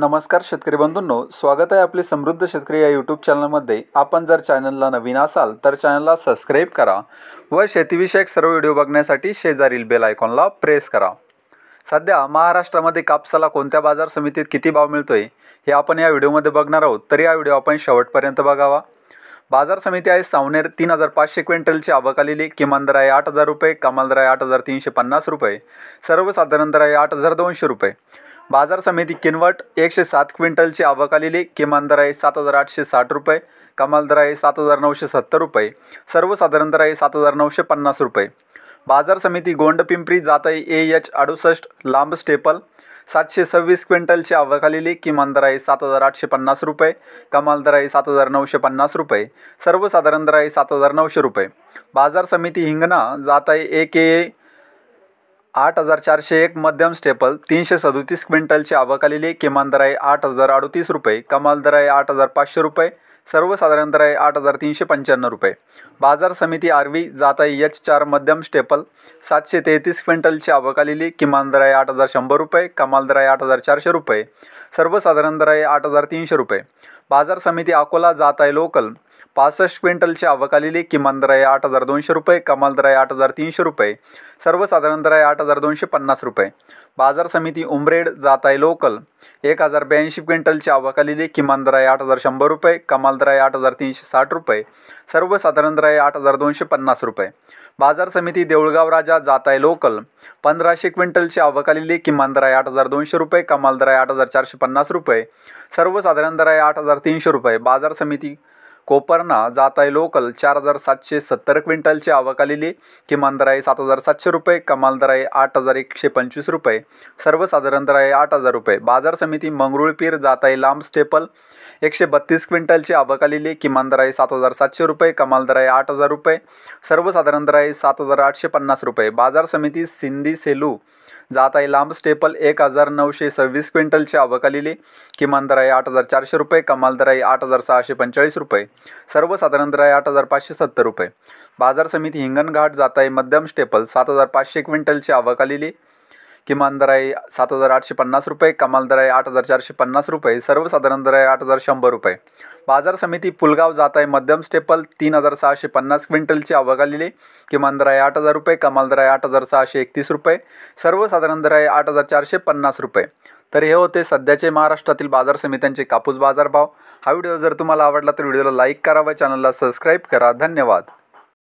नमस्कार शेतकरी बंधूंनो स्वागत आहे आपले समृद्ध शेतकरी या यूट्यूब चॅनलमध्ये आपण जर चॅनलला नवीन असाल तर चॅनलला सबस्क्राईब करा व शेतीविषयक सर्व व्हिडिओ बघण्यासाठी शेजारील बेल आयकॉनला प्रेस करा सध्या महाराष्ट्रामध्ये कापसाला कोणत्या बाजार समितीत किती भाव मिळतो आहे हे आपण या व्हिडिओमध्ये बघणार आहोत तर या व्हिडिओ आपण शेवटपर्यंत बघावा बाजार समिती आहे सावनेर तीन हजार पाचशे क्विंटलची आवक आलेली किमान दर आहे आठ हजार रुपये कमाल दर आहे आठ हजार तीनशे पन्नास रुपये सर्वसाधारण दर आहे आठ हजार दोनशे रुपये बाजार समिती किनवट एकशे सात क्विंटलची आवक आलेली किमान दर आहे सात हजार आठशे साठ रुपये कमाल दर आहे सात हजार नऊशे सत्तर रुपये सर्वसाधारण दर आहे सात हजार नऊशे पन्नास रुपये बाजार समिती गोंडपिंपरी जात आहे ए एच अडुसष्ट लांब स्टेपल सातशे सव्वीस क्विंटलची आवक आलेली किमान दर आहे सात हजार आठशे पन्नास रुपये कमाल दर आहे सात हजार नऊशे पन्नास रुपये सर्वसाधारण दर आहे सात हजार नऊशे रुपये बाजार समिती हिंगणा जात आहे ए के ए आठ हजार चारशे एक मध्यम स्टेपल तीनशे सदोतीस क्विंटलची आवक आलेली किमान दर आहे आठ हजार अडतीस रुपये कमाल दर आहे आठ हजार पाचशे रुपये सर्वसाधारण दर आहे आठ हजार तीनशे पंच्याण्णव रुपये बाजार समिती आरवी जात आहे एच चार मध्यम स्टेपल सातशे तेहतीस क्विंटलची आवक आलेली किमान दर आहे आठ हजार शंभर रुपये कमाल दर आहे आठ हजार चारशे रुपये सर्वसाधारण दर आहे आठ हजार तीनशे रुपये बाजार समिती अकोला जात आहे लोकल पासष्ट क्विंटलची आवक आलेली किमान दर आहे आठ हजार दोनशे रुपये कमाल दर आहे आठ हजार तीनशे रुपये सर्वसाधारण दर आहे आठ हजार दोनशे पन्नास रुपये बाजार समिती उमरेड जात आहे लोकल एक हजार ब्याऐंशी क्विंटलची आवक आलेली किमान दर आठ हजार शंभर रुपये कमाल दर आठ हजार तीनशे साठ रुपये सर्वसाधारण दर आहे आठ हजार दोनशे पन्नास रुपये बाजार समिती देऊळगाव राजा जात आहे लोकल पंधराशे क्विंटलची आवक आलेली किमान दर आठ हजार दोनशे रुपये कमाल दर आठ हजार चारशे पन्नास रुपये सर्वसाधारण दर आहे आठ हजार तीनशे रुपये बाजार समिती कोपरना आहे लोकल चार हजार सातशे सत्तर क्विंटलची आवक आलेली किमान दर आहे सात हजार सातशे रुपये कमाल दर आहे आठ हजार एकशे पंचवीस रुपये सर्वसाधारण दर आहे आठ हजार रुपये बाजार समिती मंगरुळपीर आहे लांब स्टेपल एकशे बत्तीस क्विंटलची आवक आलेली किमान दर आहे सात हजार सातशे रुपये कमाल दर आहे आठ हजार रुपये सर्वसाधारण दर आहे सात हजार आठशे पन्नास रुपये बाजार समिती सिंधी सेलू जात आहे लांब स्टेपल एक हजार नऊशे सव्वीस क्विंटलची आवक आलेली किमान दर आहे आठ हजार चारशे रुपये कमाल दर आहे आठ हजार सहाशे पंचेचाळीस रुपये सर्वसाधारण दर आहे आठ हजार पाचशे सत्तर रुपये बाजार समिती हिंगणघाट जात आहे मध्यम स्टेपल सात हजार पाचशे क्विंटलची आवक आलेली किमान दर आहे सात हजार आठशे पन्नास रुपये कमाल दर आहे आठ हजार चारशे पन्नास रुपये सर्वसाधारण दर आहे आठ हजार शंभर रुपये बाजार समिती पुलगाव जात आहे मध्यम स्टेपल तीन हजार सहाशे पन्नास क्विंटलची आलेली किमान दर आहे आठ हजार रुपये कमाल दर आहे आठ हजार सहाशे एकतीस रुपये सर्वसाधारण दर आहे आठ हजार चारशे पन्नास रुपये तर हे होते सध्याचे महाराष्ट्रातील बाजार समित्यांचे कापूस बाजारभाव हा व्हिडिओ जर तुम्हाला आवडला तर व्हिडिओला लाईक करावा चॅनलला सबस्क्राईब करा धन्यवाद